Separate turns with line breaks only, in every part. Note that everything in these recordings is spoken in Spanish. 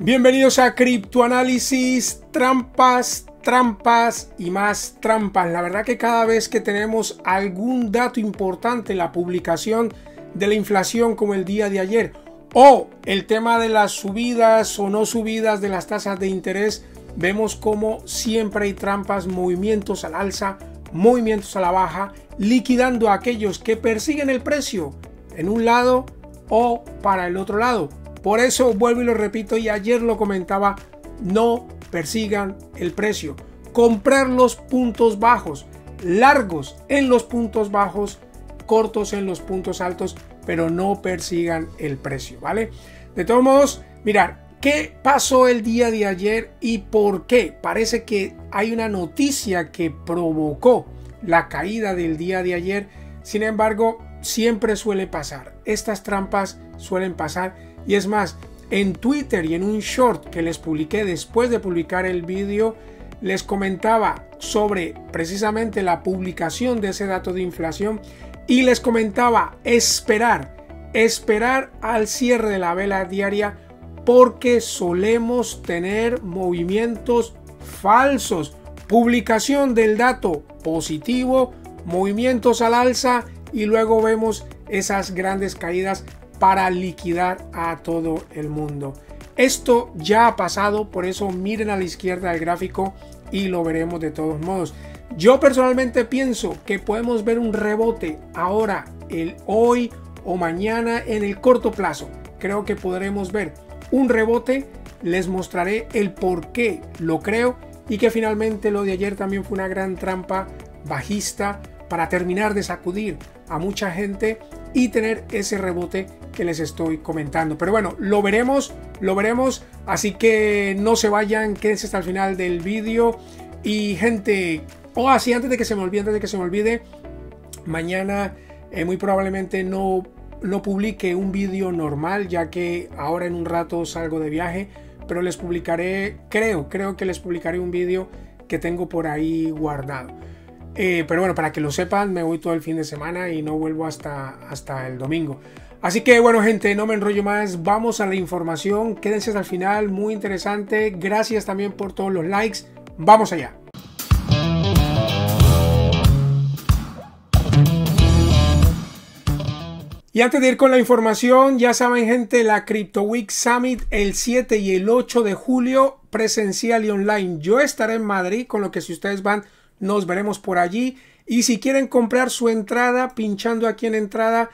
Bienvenidos a Criptoanálisis, trampas, trampas y más trampas. La verdad que cada vez que tenemos algún dato importante, la publicación de la inflación como el día de ayer, o el tema de las subidas o no subidas de las tasas de interés, vemos como siempre hay trampas, movimientos al alza, movimientos a la baja, liquidando a aquellos que persiguen el precio en un lado o para el otro lado por eso vuelvo y lo repito y ayer lo comentaba, no persigan el precio. Comprar los puntos bajos, largos en los puntos bajos, cortos en los puntos altos, pero no persigan el precio, ¿vale? De todos modos, mirar, ¿qué pasó el día de ayer y por qué? Parece que hay una noticia que provocó la caída del día de ayer. Sin embargo, siempre suele pasar. Estas trampas suelen pasar y es más, en Twitter y en un short que les publiqué después de publicar el vídeo, les comentaba sobre precisamente la publicación de ese dato de inflación y les comentaba esperar, esperar al cierre de la vela diaria porque solemos tener movimientos falsos. Publicación del dato positivo, movimientos al alza y luego vemos esas grandes caídas para liquidar a todo el mundo. Esto ya ha pasado, por eso miren a la izquierda del gráfico y lo veremos de todos modos. Yo personalmente pienso que podemos ver un rebote ahora, el hoy o mañana en el corto plazo. Creo que podremos ver un rebote. Les mostraré el por qué lo creo y que finalmente lo de ayer también fue una gran trampa bajista para terminar de sacudir a mucha gente y tener ese rebote que les estoy comentando. Pero bueno, lo veremos, lo veremos. Así que no se vayan, quédense hasta el final del vídeo. Y gente, o oh, así ah, antes de que se me olvide, antes de que se me olvide, mañana eh, muy probablemente no, no publique un vídeo normal, ya que ahora en un rato salgo de viaje, pero les publicaré, creo, creo que les publicaré un vídeo que tengo por ahí guardado. Eh, pero bueno, para que lo sepan, me voy todo el fin de semana y no vuelvo hasta, hasta el domingo. Así que bueno gente, no me enrollo más, vamos a la información, quédense hasta el final, muy interesante, gracias también por todos los likes, vamos allá. Y antes de ir con la información, ya saben gente, la Crypto Week Summit el 7 y el 8 de julio presencial y online. Yo estaré en Madrid, con lo que si ustedes van, nos veremos por allí. Y si quieren comprar su entrada, pinchando aquí en entrada,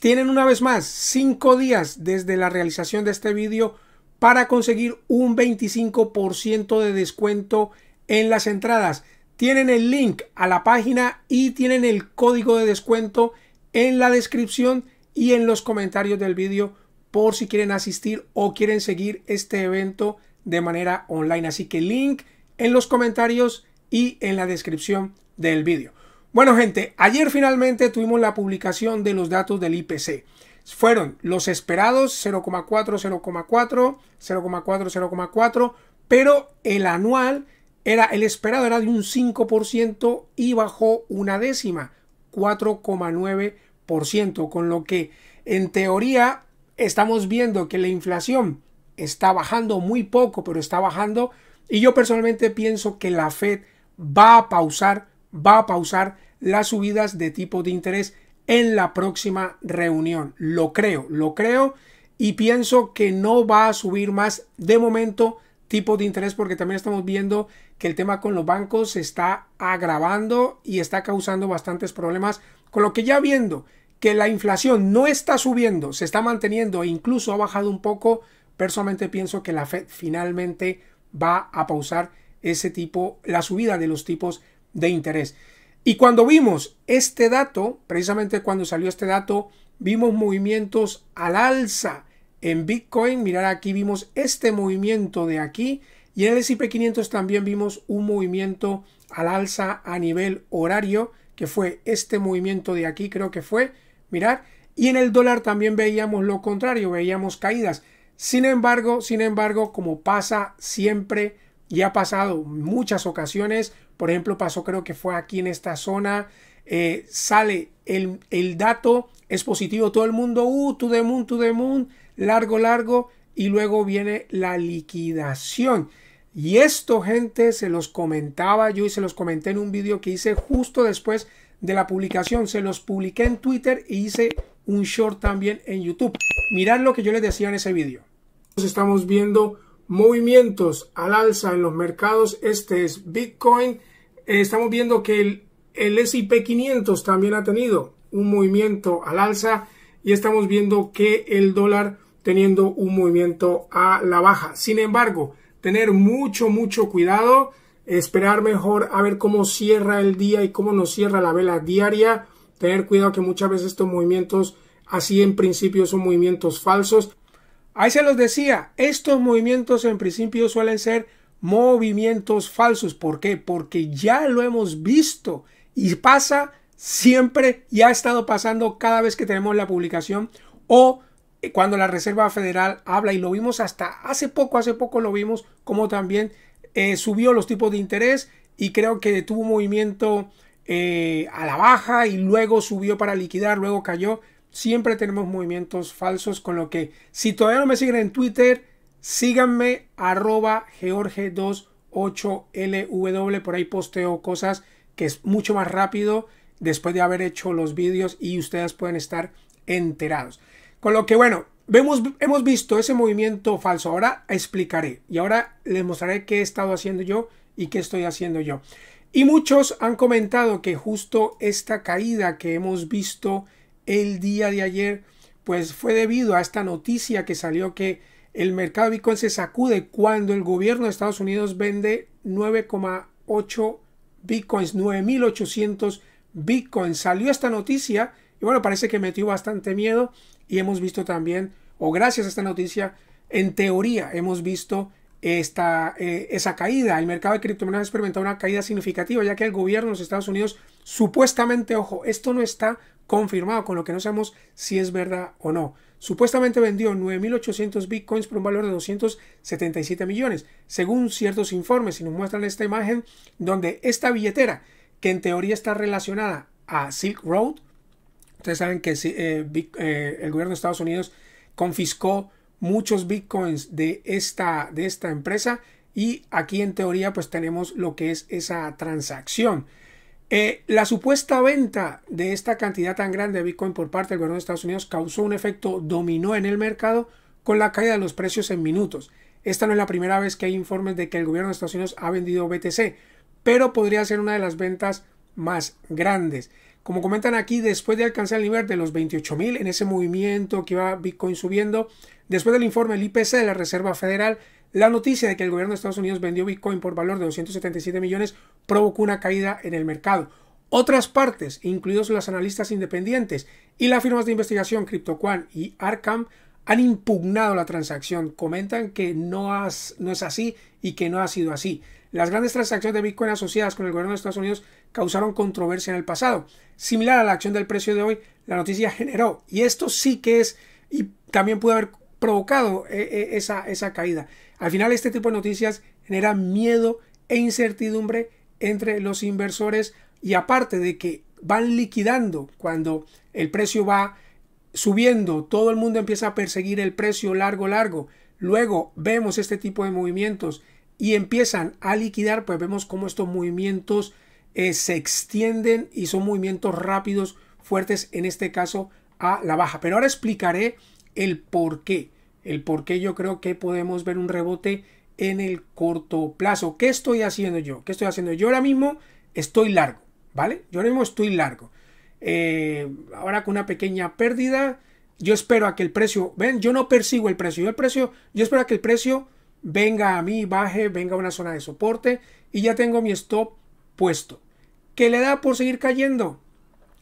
tienen una vez más 5 días desde la realización de este vídeo para conseguir un 25% de descuento en las entradas. Tienen el link a la página y tienen el código de descuento en la descripción y en los comentarios del vídeo por si quieren asistir o quieren seguir este evento de manera online. Así que link en los comentarios y en la descripción del vídeo. Bueno gente, ayer finalmente tuvimos la publicación de los datos del IPC. Fueron los esperados 0,4, 0,4, 0,4, 0,4, pero el anual era el esperado era de un 5% y bajó una décima, 4,9%, con lo que en teoría estamos viendo que la inflación está bajando muy poco, pero está bajando y yo personalmente pienso que la Fed va a pausar va a pausar las subidas de tipo de interés en la próxima reunión. Lo creo, lo creo y pienso que no va a subir más de momento tipo de interés porque también estamos viendo que el tema con los bancos se está agravando y está causando bastantes problemas con lo que ya viendo que la inflación no está subiendo, se está manteniendo e incluso ha bajado un poco, personalmente pienso que la Fed finalmente va a pausar ese tipo, la subida de los tipos de interés. Y cuando vimos este dato, precisamente cuando salió este dato, vimos movimientos al alza en Bitcoin. Mirar aquí vimos este movimiento de aquí y en el S&P 500 también vimos un movimiento al alza a nivel horario que fue este movimiento de aquí, creo que fue, mirar, y en el dólar también veíamos lo contrario, veíamos caídas. Sin embargo, sin embargo, como pasa siempre y ha pasado muchas ocasiones, por ejemplo, pasó creo que fue aquí en esta zona. Eh, sale el, el, dato, es positivo, todo el mundo, uh, to the moon, to the moon, largo, largo, y luego viene la liquidación. Y esto, gente, se los comentaba yo y se los comenté en un vídeo que hice justo después de la publicación. Se los publiqué en Twitter y hice un short también en YouTube. Mirad lo que yo les decía en ese vídeo. Estamos viendo movimientos al alza en los mercados. Este es Bitcoin eh, estamos viendo que el, el S&P 500 también ha tenido un movimiento al alza y estamos viendo que el dólar teniendo un movimiento a la baja. Sin embargo, tener mucho, mucho cuidado, esperar mejor a ver cómo cierra el día y cómo nos cierra la vela diaria, tener cuidado que muchas veces estos movimientos así en principio son movimientos falsos. Ahí se los decía, estos movimientos en principio suelen ser movimientos falsos. ¿Por qué? Porque ya lo hemos visto y pasa siempre y ha estado pasando cada vez que tenemos la publicación o eh, cuando la Reserva Federal habla y lo vimos hasta hace poco, hace poco lo vimos como también eh, subió los tipos de interés y creo que tuvo un movimiento eh, a la baja y luego subió para liquidar, luego cayó. Siempre tenemos movimientos falsos con lo que si todavía no me siguen en Twitter, síganme arroba george28lw, por ahí posteo cosas que es mucho más rápido después de haber hecho los vídeos y ustedes pueden estar enterados. Con lo que bueno, vemos, hemos visto ese movimiento falso, ahora explicaré y ahora les mostraré qué he estado haciendo yo y qué estoy haciendo yo. Y muchos han comentado que justo esta caída que hemos visto el día de ayer, pues fue debido a esta noticia que salió que el mercado de Bitcoin se sacude cuando el gobierno de Estados Unidos vende 9,8 Bitcoins, 9.800 Bitcoins. Salió esta noticia y bueno, parece que metió bastante miedo y hemos visto también, o gracias a esta noticia, en teoría hemos visto esta, eh, esa caída. El mercado de criptomonedas ha experimentado una caída significativa, ya que el gobierno de los Estados Unidos supuestamente, ojo, esto no está confirmado, con lo que no sabemos si es verdad o no. Supuestamente vendió 9.800 bitcoins por un valor de 277 millones, según ciertos informes, y nos muestran esta imagen donde esta billetera, que en teoría está relacionada a Silk Road, ustedes saben que eh, eh, el gobierno de Estados Unidos confiscó muchos bitcoins de esta, de esta empresa y aquí en teoría pues tenemos lo que es esa transacción. Eh, la supuesta venta de esta cantidad tan grande de Bitcoin por parte del gobierno de Estados Unidos causó un efecto dominó en el mercado con la caída de los precios en minutos. Esta no es la primera vez que hay informes de que el gobierno de Estados Unidos ha vendido BTC, pero podría ser una de las ventas más grandes. Como comentan aquí, después de alcanzar el nivel de los 28.000 en ese movimiento que va Bitcoin subiendo, después del informe del IPC de la Reserva Federal, la noticia de que el gobierno de Estados Unidos vendió Bitcoin por valor de 277 millones provocó una caída en el mercado. Otras partes, incluidos los analistas independientes y las firmas de investigación CryptoQuant y Arcam, han impugnado la transacción. Comentan que no, no es así y que no ha sido así. Las grandes transacciones de Bitcoin asociadas con el gobierno de Estados Unidos causaron controversia en el pasado. Similar a la acción del precio de hoy, la noticia generó, y esto sí que es, y también pudo haber provocado eh, eh, esa, esa caída. Al final este tipo de noticias generan miedo e incertidumbre entre los inversores y aparte de que van liquidando cuando el precio va subiendo, todo el mundo empieza a perseguir el precio largo, largo. Luego vemos este tipo de movimientos y empiezan a liquidar, pues vemos cómo estos movimientos eh, se extienden y son movimientos rápidos, fuertes, en este caso a la baja. Pero ahora explicaré el por qué. El por qué yo creo que podemos ver un rebote en el corto plazo. ¿Qué estoy haciendo yo? ¿Qué estoy haciendo? Yo ahora mismo estoy largo, ¿vale? Yo ahora mismo estoy largo. Eh, ahora con una pequeña pérdida, yo espero a que el precio, ven, yo no persigo el precio, yo el precio, yo espero a que el precio venga a mí, baje, venga a una zona de soporte y ya tengo mi stop puesto. ¿Qué le da por seguir cayendo?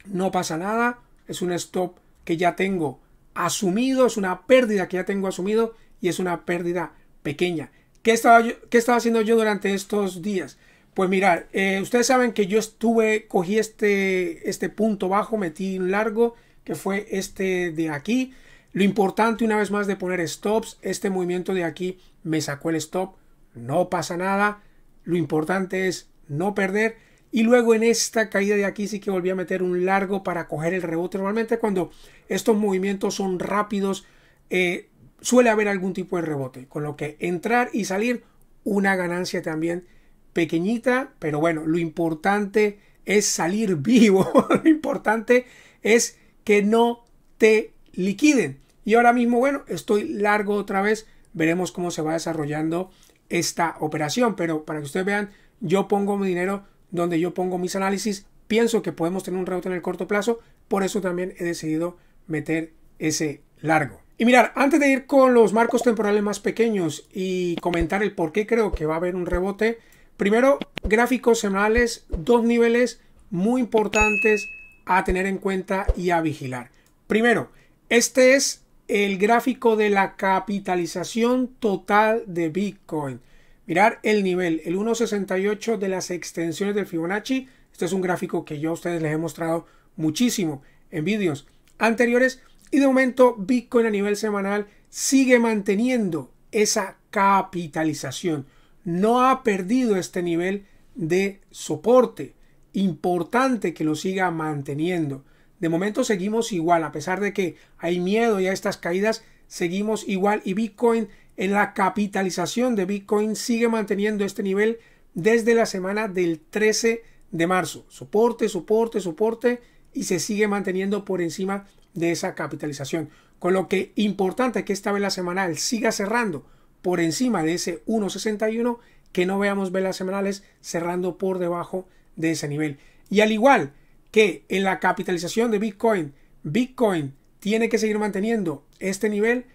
No pasa nada, es un stop que ya tengo asumido, es una pérdida que ya tengo asumido y es una pérdida pequeña. ¿Qué estaba, qué estaba haciendo yo durante estos días? Pues mirar, eh, ustedes saben que yo estuve, cogí este, este punto bajo, metí un largo, que fue este de aquí. Lo importante una vez más de poner stops, este movimiento de aquí me sacó el stop, no pasa nada. Lo importante es no perder. Y luego en esta caída de aquí sí que volví a meter un largo para coger el rebote. Normalmente cuando estos movimientos son rápidos eh, suele haber algún tipo de rebote. Con lo que entrar y salir una ganancia también pequeñita. Pero bueno, lo importante es salir vivo. lo importante es que no te liquiden. Y ahora mismo, bueno, estoy largo otra vez. Veremos cómo se va desarrollando esta operación. Pero para que ustedes vean yo pongo mi dinero donde yo pongo mis análisis, pienso que podemos tener un rebote en el corto plazo, por eso también he decidido meter ese largo. Y mirar, antes de ir con los marcos temporales más pequeños y comentar el por qué creo que va a haber un rebote, primero gráficos semanales, dos niveles muy importantes a tener en cuenta y a vigilar. Primero, este es el gráfico de la capitalización total de Bitcoin. Mirar el nivel, el 1.68 de las extensiones del Fibonacci. Este es un gráfico que yo a ustedes les he mostrado muchísimo en vídeos anteriores. Y de momento Bitcoin a nivel semanal sigue manteniendo esa capitalización. No ha perdido este nivel de soporte. Importante que lo siga manteniendo. De momento seguimos igual, a pesar de que hay miedo y a estas caídas, seguimos igual y Bitcoin en La capitalización de Bitcoin sigue manteniendo este nivel desde la semana del 13 de marzo. Soporte, soporte, soporte y se sigue manteniendo por encima de esa capitalización. Con lo que importante que esta vela semanal siga cerrando por encima de ese 1.61, que no veamos velas semanales cerrando por debajo de ese nivel. Y al igual que en la capitalización de Bitcoin, Bitcoin tiene que seguir manteniendo este nivel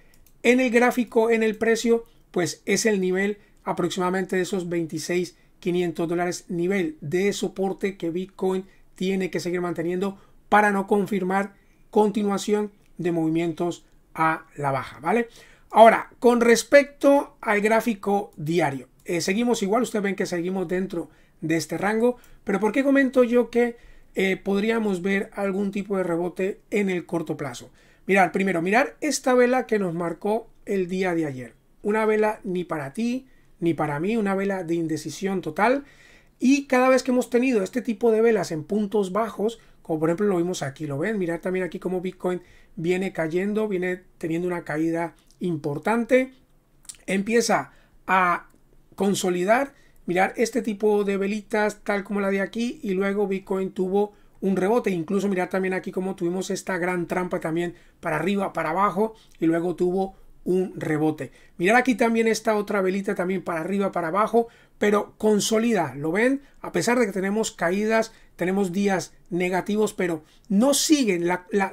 en el gráfico, en el precio, pues es el nivel aproximadamente de esos 26.500 dólares, nivel de soporte que Bitcoin tiene que seguir manteniendo para no confirmar continuación de movimientos a la baja, ¿vale? Ahora, con respecto al gráfico diario, eh, seguimos igual, ustedes ven que seguimos dentro de este rango, pero ¿por qué comento yo que eh, podríamos ver algún tipo de rebote en el corto plazo? Mirar, primero, mirar esta vela que nos marcó el día de ayer. Una vela ni para ti, ni para mí, una vela de indecisión total. Y cada vez que hemos tenido este tipo de velas en puntos bajos, como por ejemplo lo vimos aquí, lo ven, mirar también aquí cómo Bitcoin viene cayendo, viene teniendo una caída importante, empieza a consolidar, mirar este tipo de velitas tal como la de aquí y luego Bitcoin tuvo un rebote. Incluso mirar también aquí cómo tuvimos esta gran trampa también para arriba, para abajo y luego tuvo un rebote. Mirar aquí también esta otra velita también para arriba, para abajo, pero consolida, ¿lo ven? A pesar de que tenemos caídas, tenemos días negativos, pero no siguen,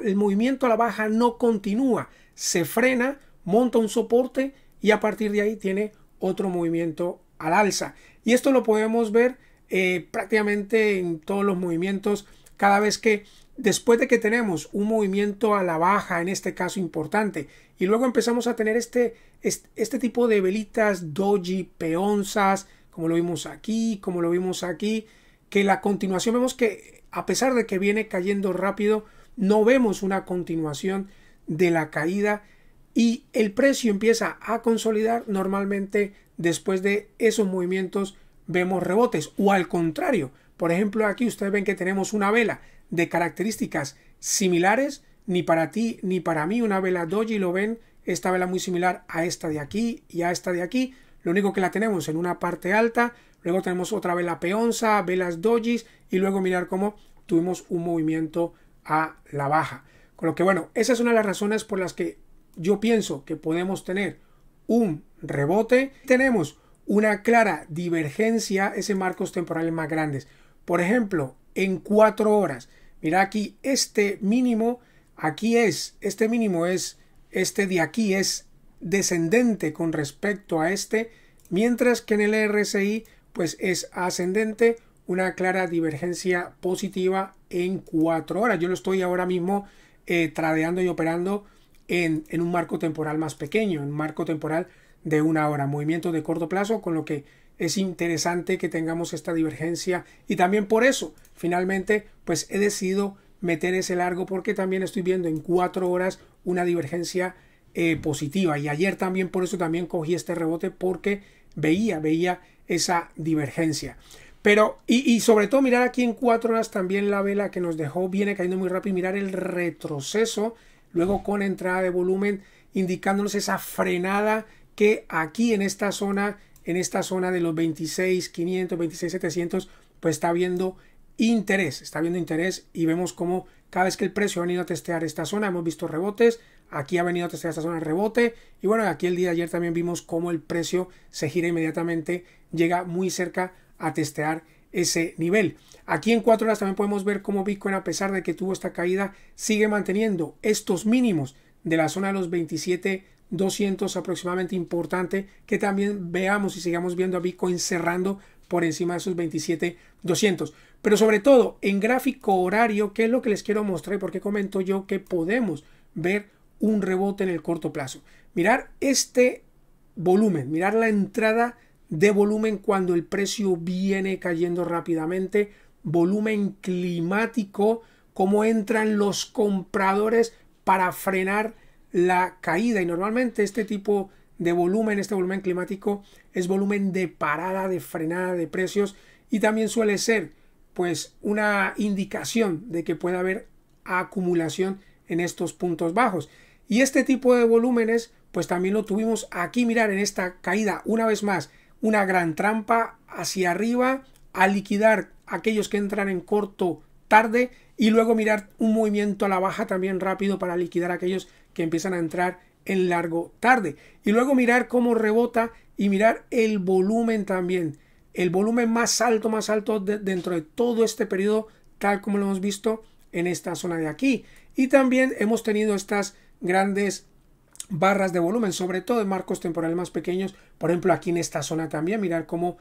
el movimiento a la baja no continúa, se frena, monta un soporte y a partir de ahí tiene otro movimiento al alza. Y esto lo podemos ver eh, prácticamente en todos los movimientos cada vez que después de que tenemos un movimiento a la baja, en este caso importante, y luego empezamos a tener este, este, tipo de velitas, doji, peonzas, como lo vimos aquí, como lo vimos aquí, que la continuación vemos que a pesar de que viene cayendo rápido, no vemos una continuación de la caída y el precio empieza a consolidar normalmente después de esos movimientos vemos rebotes o al contrario por ejemplo, aquí ustedes ven que tenemos una vela de características similares, ni para ti ni para mí una vela doji, lo ven, esta vela muy similar a esta de aquí y a esta de aquí, lo único que la tenemos en una parte alta, luego tenemos otra vela peonza, velas dojis y luego mirar cómo tuvimos un movimiento a la baja. Con lo que bueno, esa es una de las razones por las que yo pienso que podemos tener un rebote. Tenemos una clara divergencia, ese marcos temporales más grandes. Por ejemplo, en cuatro horas. Mira aquí, este mínimo, aquí es, este mínimo es, este de aquí es descendente con respecto a este, mientras que en el RSI pues es ascendente, una clara divergencia positiva en cuatro horas. Yo lo estoy ahora mismo eh, tradeando y operando en, en, un marco temporal más pequeño, en un marco temporal de una hora, movimiento de corto plazo, con lo que es interesante que tengamos esta divergencia y también por eso finalmente pues he decidido meter ese largo porque también estoy viendo en cuatro horas una divergencia eh, positiva y ayer también por eso también cogí este rebote porque veía veía esa divergencia pero y, y sobre todo mirar aquí en cuatro horas también la vela que nos dejó viene cayendo muy rápido y mirar el retroceso luego con entrada de volumen indicándonos esa frenada que aquí en esta zona en esta zona de los 26, 500, 700, pues está viendo interés, está viendo interés y vemos cómo cada vez que el precio ha venido a testear esta zona, hemos visto rebotes, aquí ha venido a testear esta zona rebote y bueno, aquí el día de ayer también vimos cómo el precio se gira inmediatamente, llega muy cerca a testear ese nivel. Aquí en 4 horas también podemos ver cómo Bitcoin, a pesar de que tuvo esta caída, sigue manteniendo estos mínimos de la zona de los 27 200 aproximadamente importante que también veamos y sigamos viendo a Bitcoin cerrando por encima de esos 27,200. Pero sobre todo en gráfico horario, ¿qué es lo que les quiero mostrar? y qué comento yo que podemos ver un rebote en el corto plazo. Mirar este volumen, mirar la entrada de volumen cuando el precio viene cayendo rápidamente, volumen climático, cómo entran los compradores para frenar la caída y normalmente este tipo de volumen, este volumen climático es volumen de parada, de frenada de precios y también suele ser pues una indicación de que puede haber acumulación en estos puntos bajos. Y este tipo de volúmenes pues también lo tuvimos aquí, mirar en esta caída una vez más, una gran trampa hacia arriba a liquidar aquellos que entran en corto tarde y luego mirar un movimiento a la baja también rápido para liquidar aquellos que empiezan a entrar en largo tarde. Y luego mirar cómo rebota y mirar el volumen también. El volumen más alto, más alto dentro de todo este periodo, tal como lo hemos visto en esta zona de aquí. Y también hemos tenido estas grandes barras de volumen, sobre todo en marcos temporales más pequeños. Por ejemplo, aquí en esta zona también, mirar cómo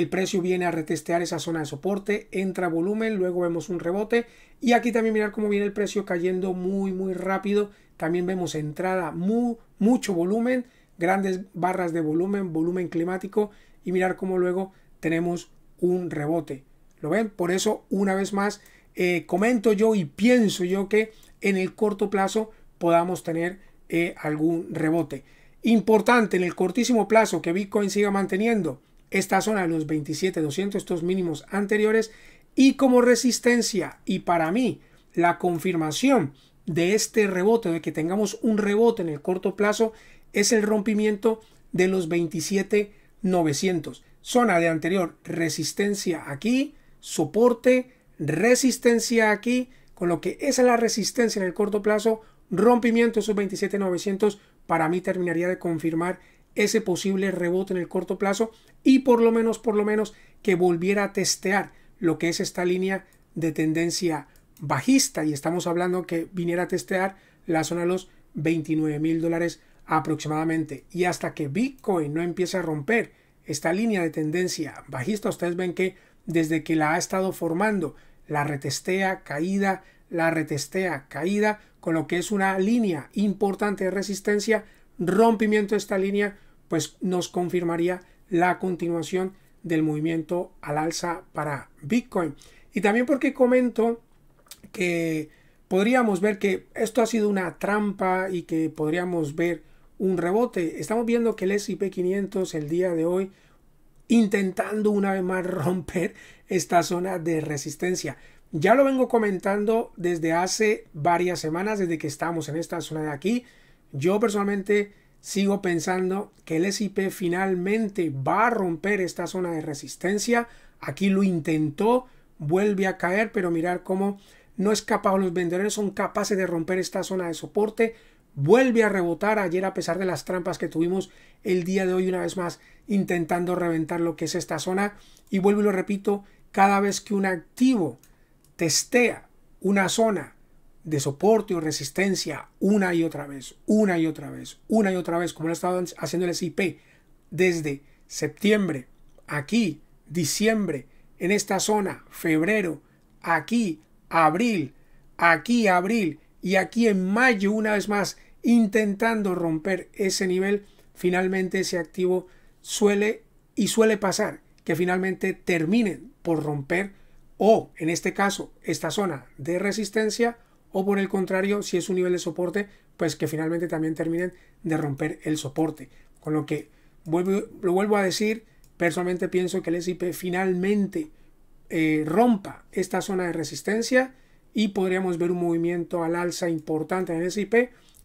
el precio viene a retestear esa zona de soporte, entra volumen, luego vemos un rebote y aquí también mirar cómo viene el precio cayendo muy muy rápido, también vemos entrada muy, mucho volumen, grandes barras de volumen, volumen climático y mirar cómo luego tenemos un rebote. ¿Lo ven? Por eso una vez más eh, comento yo y pienso yo que en el corto plazo podamos tener eh, algún rebote. Importante en el cortísimo plazo que Bitcoin siga manteniendo esta zona de los 27,200, estos mínimos anteriores, y como resistencia, y para mí, la confirmación de este rebote, de que tengamos un rebote en el corto plazo, es el rompimiento de los 27,900. Zona de anterior resistencia aquí, soporte, resistencia aquí, con lo que esa es la resistencia en el corto plazo, rompimiento de esos 27,900, para mí terminaría de confirmar ese posible rebote en el corto plazo y por lo menos, por lo menos, que volviera a testear lo que es esta línea de tendencia bajista y estamos hablando que viniera a testear la zona de los 29 mil dólares aproximadamente y hasta que Bitcoin no empiece a romper esta línea de tendencia bajista ustedes ven que desde que la ha estado formando la retestea caída la retestea caída con lo que es una línea importante de resistencia rompimiento de esta línea pues nos confirmaría la continuación del movimiento al alza para Bitcoin. Y también porque comento que podríamos ver que esto ha sido una trampa y que podríamos ver un rebote. Estamos viendo que el S&P 500 el día de hoy intentando una vez más romper esta zona de resistencia. Ya lo vengo comentando desde hace varias semanas, desde que estamos en esta zona de aquí. Yo personalmente sigo pensando que el SIP finalmente va a romper esta zona de resistencia. Aquí lo intentó, vuelve a caer, pero mirar cómo no es capaz, los vendedores son capaces de romper esta zona de soporte. Vuelve a rebotar ayer a pesar de las trampas que tuvimos el día de hoy una vez más intentando reventar lo que es esta zona. Y vuelvo y lo repito, cada vez que un activo testea una zona de soporte o resistencia una y otra vez, una y otra vez, una y otra vez, como lo ha estado haciendo el SIP desde septiembre, aquí, diciembre, en esta zona, febrero, aquí, abril, aquí, abril y aquí en mayo una vez más, intentando romper ese nivel, finalmente ese activo suele y suele pasar que finalmente terminen por romper o en este caso esta zona de resistencia o por el contrario, si es un nivel de soporte, pues que finalmente también terminen de romper el soporte. Con lo que vuelvo, lo vuelvo a decir, personalmente pienso que el SIP finalmente eh, rompa esta zona de resistencia y podríamos ver un movimiento al alza importante en el SIP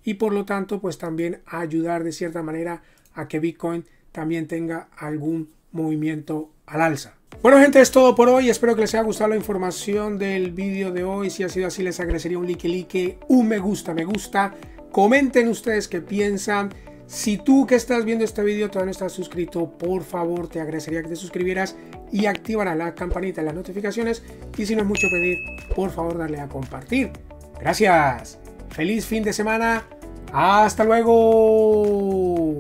y por lo tanto pues también ayudar de cierta manera a que Bitcoin también tenga algún movimiento al alza. Bueno gente, es todo por hoy. Espero que les haya gustado la información del vídeo de hoy. Si ha sido así, les agradecería un like, like, un me gusta, me gusta. Comenten ustedes qué piensan. Si tú que estás viendo este vídeo todavía no estás suscrito, por favor te agradecería que te suscribieras y activara la campanita de las notificaciones. Y si no es mucho pedir, por favor darle a compartir. Gracias. Feliz fin de semana. Hasta luego.